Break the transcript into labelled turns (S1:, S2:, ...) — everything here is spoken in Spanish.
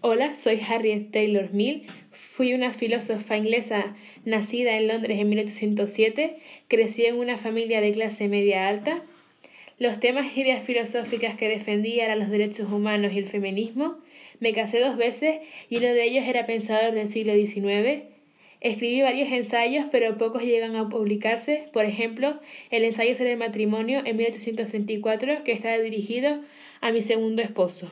S1: Hola, soy Harriet Taylor Mill. Fui una filósofa inglesa nacida en Londres en 1807. Crecí en una familia de clase media alta. Los temas y ideas filosóficas que defendía eran los derechos humanos y el feminismo. Me casé dos veces y uno de ellos era pensador del siglo XIX. Escribí varios ensayos, pero pocos llegan a publicarse. Por ejemplo, el ensayo sobre el matrimonio en 1864, que está dirigido a mi segundo esposo.